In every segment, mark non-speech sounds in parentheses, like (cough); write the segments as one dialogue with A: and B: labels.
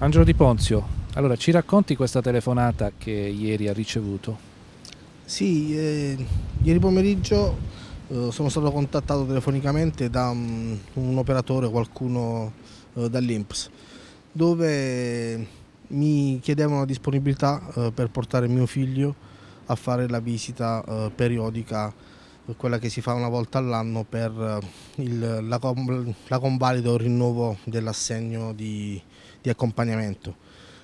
A: Angelo Di Ponzio, allora ci racconti questa telefonata che ieri ha ricevuto?
B: Sì, eh, ieri pomeriggio eh, sono stato contattato telefonicamente da um, un operatore, qualcuno eh, dall'Inps dove mi chiedevano la disponibilità eh, per portare mio figlio a fare la visita eh, periodica, quella che si fa una volta all'anno per eh, il, la, la convalida o rinnovo dell'assegno di, di, accompagnamento.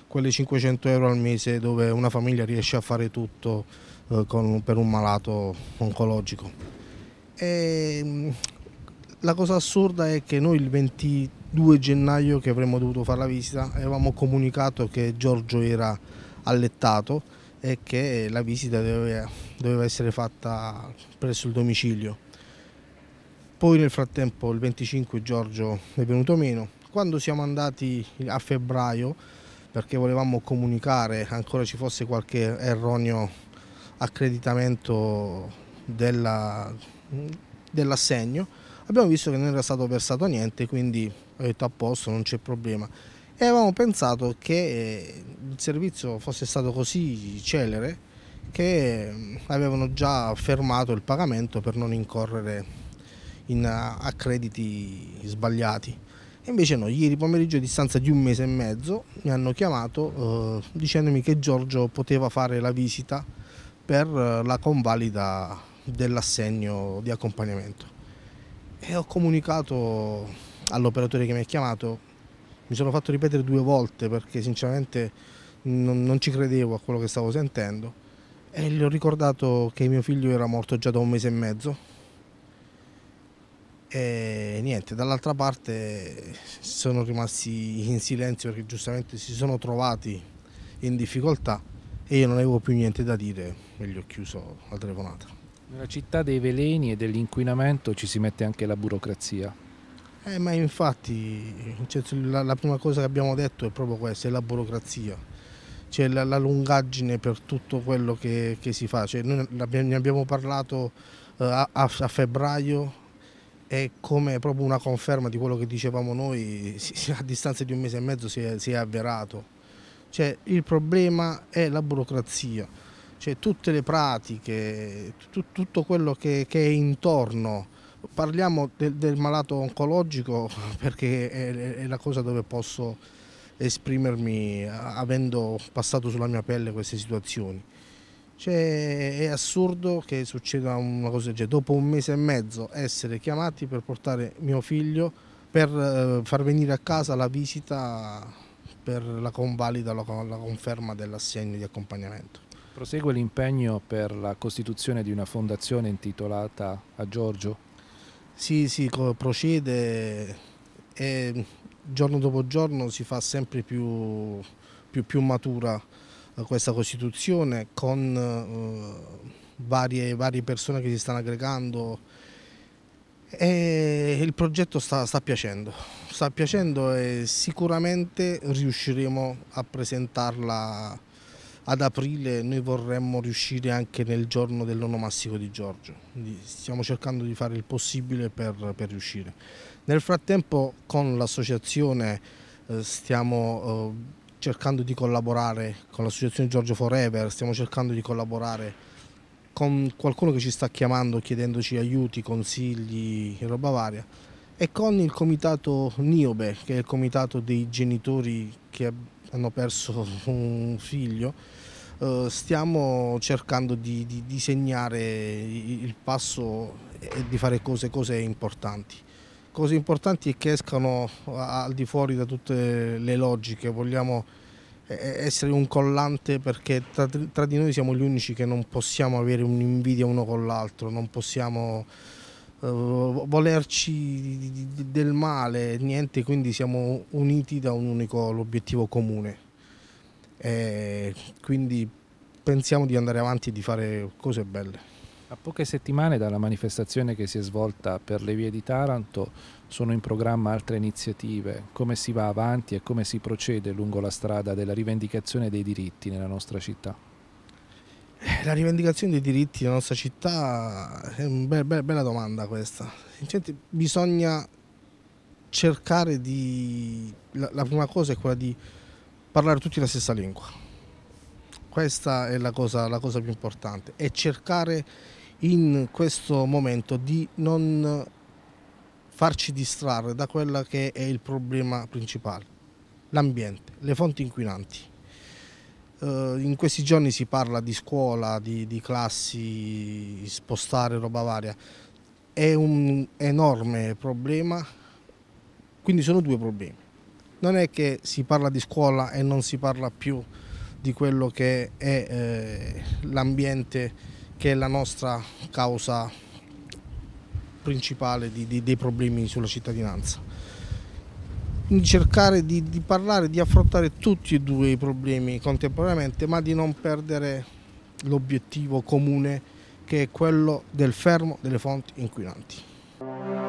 B: Quelle 500 euro al mese dove una famiglia riesce a fare tutto eh, con, per un malato oncologico. E, ehm, la cosa assurda è che noi il 20 2 gennaio che avremmo dovuto fare la visita, avevamo comunicato che Giorgio era allettato e che la visita doveva, doveva essere fatta presso il domicilio. Poi nel frattempo il 25 Giorgio è venuto meno. Quando siamo andati a febbraio, perché volevamo comunicare ancora ci fosse qualche erroneo accreditamento dell'assegno, abbiamo visto che non era stato versato niente, quindi ho detto a posto, non c'è problema. E avevamo pensato che eh, il servizio fosse stato così celere che mm, avevano già fermato il pagamento per non incorrere in accrediti sbagliati. E invece no, ieri pomeriggio a distanza di un mese e mezzo mi hanno chiamato eh, dicendomi che Giorgio poteva fare la visita per eh, la convalida dell'assegno di accompagnamento e ho comunicato all'operatore che mi ha chiamato. Mi sono fatto ripetere due volte perché sinceramente non, non ci credevo a quello che stavo sentendo e gli ho ricordato che mio figlio era morto già da un mese e mezzo e niente, dall'altra parte sono rimasti in silenzio perché giustamente si sono trovati in difficoltà e io non avevo più niente da dire e gli ho chiuso
A: la telefonata. Nella città dei veleni e dell'inquinamento ci si mette anche la burocrazia.
B: Eh, ma infatti la, la, prima cosa che abbiamo detto è proprio questa, è la burocrazia. C'è cioè, la, la, lungaggine per tutto quello che, che si fa. Cioè, noi ne abbiamo parlato eh, a, a, febbraio e come proprio una conferma di quello che dicevamo noi, a distanza di un mese e mezzo si è, si è avverato. Cioè, il problema è la burocrazia cioè tutte le pratiche, tutto quello che, che è intorno. Parliamo del, del malato oncologico (laughs) perché è, è la cosa dove posso esprimermi avendo passato sulla mia pelle queste situazioni. Cioè, è assurdo che succeda una cosa del genere, dopo un mese e mezzo essere chiamati per portare mio figlio per eh, far venire a casa la visita per la convalida, la conferma
A: dell'assegno di accompagnamento. Prosegue l'impegno per la costituzione di una fondazione intitolata a Giorgio? Sì, sì, procede e giorno dopo giorno si fa sempre più,
B: più, più matura eh, questa costituzione con eh, varie, varie, persone che si stanno aggregando e il progetto sta, sta piacendo, sta piacendo e sicuramente riusciremo a presentarla ad aprile noi vorremmo riuscire anche nel giorno dell'onomastico di Giorgio, Quindi stiamo cercando di fare il possibile per, per riuscire. Nel frattempo con l'associazione eh, stiamo eh, cercando di collaborare con l'associazione Giorgio Forever, stiamo cercando di collaborare con qualcuno che ci sta chiamando chiedendoci aiuti, consigli e roba varia e con il comitato Niobe, che è il comitato dei genitori che hanno perso (laughs) un figlio, eh, stiamo cercando di, di disegnare il passo e di fare cose, cose importanti. Cose importanti che escano al di fuori da tutte le logiche, vogliamo essere un collante perché tra, tra di noi siamo gli unici che non possiamo avere un'invidia uno con l'altro, non possiamo uh, volerci di, di, del male, niente, quindi siamo uniti da un unico obiettivo comune.
A: E quindi pensiamo di andare avanti e di fare cose belle. A poche settimane dalla manifestazione che si è svolta per le vie di Taranto sono in programma altre iniziative. Come si va avanti e come si procede lungo la strada della rivendicazione dei diritti nella nostra città?
B: Eh, la rivendicazione dei diritti della nostra città è una be be bella domanda questa. Senti, bisogna cercare di... La, la, prima cosa è quella di parlare tutti la stessa lingua. Questa è la cosa, la cosa più importante. E cercare in questo momento di non farci distrarre da quello che è il problema principale, l'ambiente, le fonti inquinanti. Eh, in questi giorni si parla di scuola, di, di classi, spostare roba varia, è un enorme problema, quindi sono due problemi. Non è che si parla di scuola e non si parla più di quello che è eh, l'ambiente che è la nostra causa principale di, di, dei problemi sulla cittadinanza cercare di, di, parlare, di affrontare tutti e due i problemi contemporaneamente, ma di non perdere l'obiettivo comune che è quello del fermo delle fonti inquinanti.